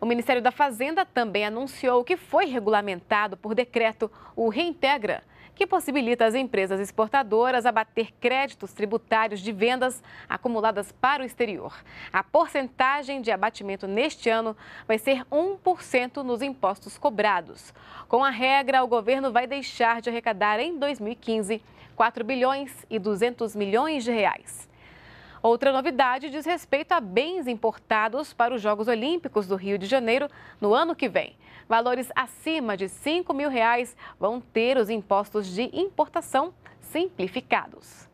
O Ministério da Fazenda também anunciou que foi regulamentado por decreto o Reintegra, que possibilita às empresas exportadoras abater créditos tributários de vendas acumuladas para o exterior. A porcentagem de abatimento neste ano vai ser 1% nos impostos cobrados. Com a regra, o governo vai deixar de arrecadar em 2015 4 bilhões e 200 milhões de reais. Outra novidade diz respeito a bens importados para os Jogos Olímpicos do Rio de Janeiro no ano que vem. Valores acima de R$ 5 mil reais vão ter os impostos de importação simplificados.